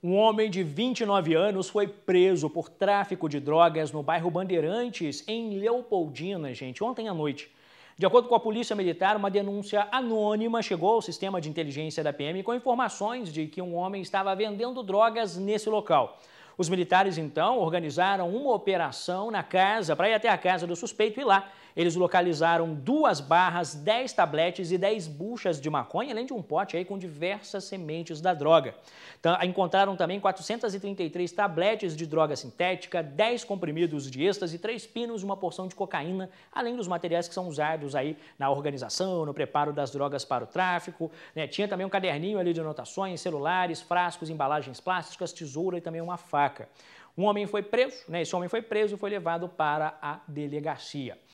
Um homem de 29 anos foi preso por tráfico de drogas no bairro Bandeirantes, em Leopoldina, gente, ontem à noite. De acordo com a Polícia Militar, uma denúncia anônima chegou ao sistema de inteligência da PM com informações de que um homem estava vendendo drogas nesse local. Os militares, então, organizaram uma operação na casa para ir até a casa do suspeito e lá eles localizaram duas barras, dez tabletes e dez buchas de maconha, além de um pote aí com diversas sementes da droga. Então, encontraram também 433 tabletes de droga sintética, 10 comprimidos de êxtase, três pinos, uma porção de cocaína, além dos materiais que são usados aí na organização, no preparo das drogas para o tráfico. Né? Tinha também um caderninho ali de anotações, celulares, frascos, embalagens plásticas, tesoura e também uma faca. Um homem foi preso, né? Esse homem foi preso e foi levado para a delegacia.